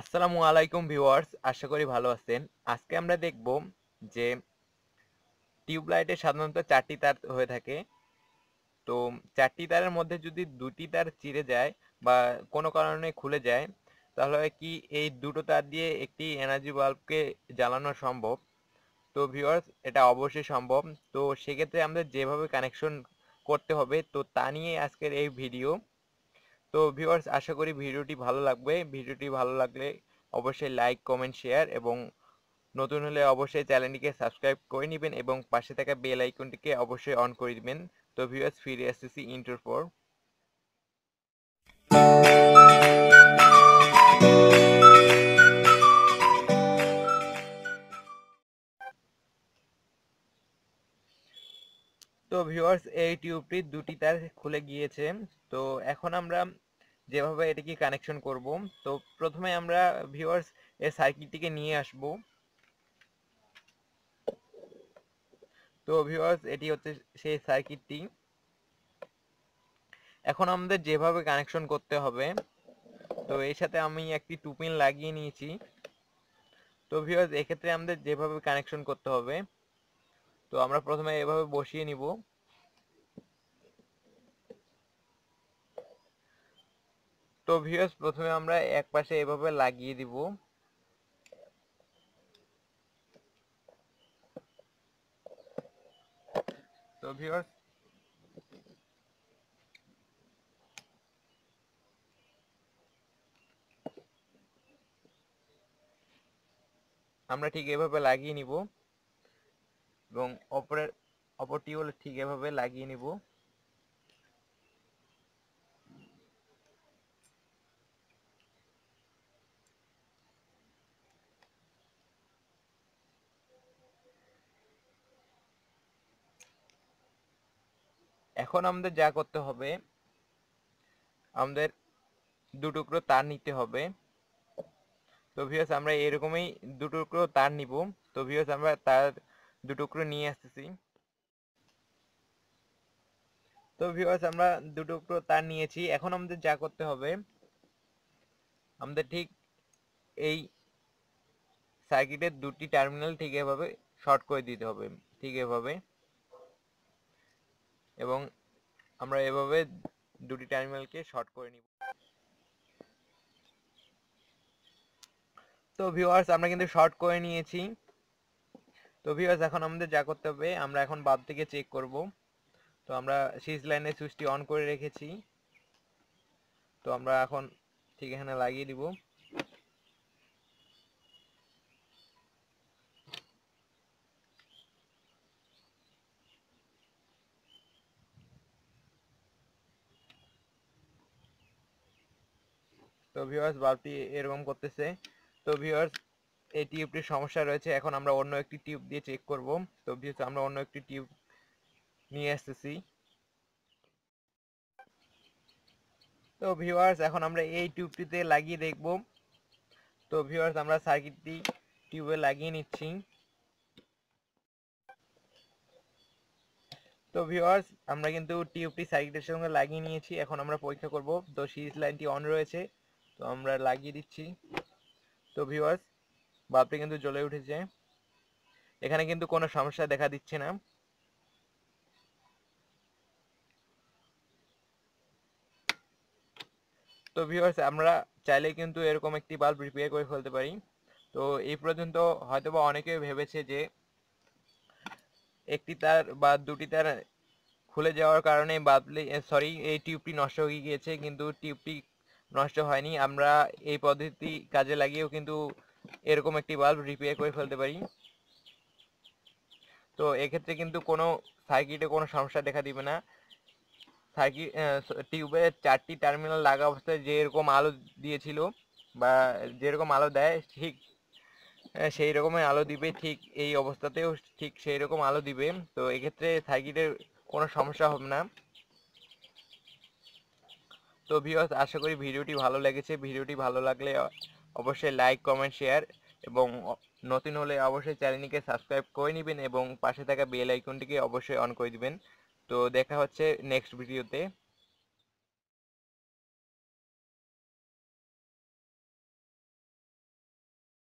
আসসালামু আলাইকুম ভিউয়ার্স আশা করি ভালো আছেন আজকে আমরা দেখব যে টিউবলাইটে সাধারণত চারটি তার হয়ে থাকে তো চারটি তারের মধ্যে যদি দুটি তার চিড়ে যায় বা কোনো কারণে খুলে যায় তাহলে কি এই দুটো তার দিয়ে একটি এনার্জি বাল্বকে জ্বালানো সম্ভব তো ভিউয়ার্স এটা অবশ্যই সম্ভব তো সেক্ষেত্রে আমাদের যেভাবে কানেকশন করতে হবে তো তা নিয়ে আজকের এই ভিডিও তো ভিউয়ার্স আশা করি ভিডিওটি ভালো লাগবে ভিডিওটি ভালো লাগলে অবশ্যই লাইক কমেন্ট শেয়ার এবং নতুন হলে অবশ্যই চ্যানেলটিকে সাবস্ক্রাইব করে নেবেন এবং পাশে থাকা বেল আইকনটিকে অবশ্যই অন করে দিবেন তো ভিউয়ার্স ফিরে এসেছি ইন্টার ফোর তো ভিউয়ার্স এই টিউবটির দুটি তার খুলে গিয়েছে তো এখন আমরা যেভাবে এটাকে কানেকশন করব তো প্রথমে আমরা ভিউয়ার্স এই সার্কিটটিকে নিয়ে আসব তো ভিউয়ার্স এটি হচ্ছে সেই সার্কিটটি এখন আমাদের যেভাবে কানেকশন করতে হবে তো এর সাথে আমি একটি টুপিন লাগিয়ে নিয়েছি তো ভিউয়ার্স এক্ষেত্রে আমাদের যেভাবে কানেকশন করতে হবে তো আমরা প্রথমে এভাবে বসিয়ে নিব তো ভিউস প্রথমে আমরা এক পাশে এভাবে লাগিয়ে দিব তো ভিউস আমরা ঠিক এভাবে লাগিয়ে নিব এবং অপরের অপরটি হলে ঠিক এভাবে লাগিয়ে নিব এখন আমাদের যা করতে হবে আমাদের দুটুকরো তার নিতে হবে তো ভিওস আমরা এরকমই দুটুকরো তার নিব তো ভিওস আমরা তার দুটুকরো নিয়ে আসতেছি তো ভিওস আমরা দুটুকরো তার নিয়েছি এখন আমাদের যা করতে হবে আমাদের ঠিক এই সার্কিটের দুটি টার্মিনাল ঠিক এভাবে শর্ট করে দিতে হবে ঠিক এভাবে এবং আমরা এভাবে দুটি টার্মিনালকে শর্ট করে নিব তো ভিউয়ার্স আমরা কিন্তু শর্ট করে নিয়েছি তো ভিউয়ার্স এখন আমাদের যা করতে হবে আমরা এখন বাদ থেকে চেক করব তো আমরা সিজ লাইনে সুইচটি অন করে রেখেছি তো আমরা এখন ঠিক এখানে লাগিয়ে দিব তো ভিউয়ার্স বাল্বটি এরকম করতেছে তো ভিউয়ার্স এই টিউবটির সমস্যা রয়েছে এখন আমরা অন্য একটি টিউব দিয়ে চেক করব তো ভিউয়ার্স আমরা অন্য একটি টিউব নিয়ে আসতেছি তো ভিউয়ার্স এখন আমরা এই টিউবটিতে লাগিয়ে দেখব তো ভিউয়ার্স আমরা সার্কিটটি টিউবে লাগিয়ে নিচ্ছি তো ভিউয়ার্স আমরা কিন্তু টিউবটি সার্কিটের সঙ্গে লাগিয়ে নিয়েছি এখন আমরা পরীক্ষা করব তো সিরিজ লাইনটি অন রয়েছে তো আমরা লাগিয়ে দিচ্ছি তো ভিউয়ার্স বাল্বটা কিন্তু জ্বলে উঠেছে এখানে কিন্তু কোনো সমস্যা দেখা দিচ্ছে না তো ভিউয়ার্স আমরা চাইলে কিন্তু এরকম একটি বাল্ব রিপেয়ার করে ফেলতে পারি তো এই পর্যন্ত হয়তোবা অনেকে ভেবেছে যে একটি তার বা দুটি তার খুলে যাওয়ার কারণে বাল্বলি সরি এই টিউবটি নষ্ট হয়ে গিয়েছে কিন্তু টিউবটি নষ্ট হয়নি আমরা এই পদ্ধতি কাজে লাগিয়েও কিন্তু এরকম একটি বাল্ব রিপেয়ার করে ফেলতে পারি তো এক্ষেত্রে কিন্তু কোনো সার্কিটে কোনো সমস্যা দেখা দিবে না সার্কিট টিউবে চারটি টার্মিনাল লাগা অবস্থায় যেরকম আলো দিয়েছিল বা যেরকম আলো দেয় ঠিক সেই রকমের আলো দিবে ঠিক এই অবস্থাতেও ঠিক সেই রকম আলো দিবে তো এক্ষেত্রে সার্কিটের কোনো সমস্যা হবে না তো ভিউয়ার্স আশা করি ভিডিওটি ভালো লেগেছে ভিডিওটি ভালো লাগলে অবশ্যই লাইক কমেন্ট শেয়ার এবং নতুন হলে অবশ্যই চ্যানেলটিকে সাবস্ক্রাইব করে নেবেন এবং পাশে থাকা বেল আইকনটিকে অবশ্যই অন করে দিবেন তো দেখা হচ্ছে নেক্সট ভিডিওতে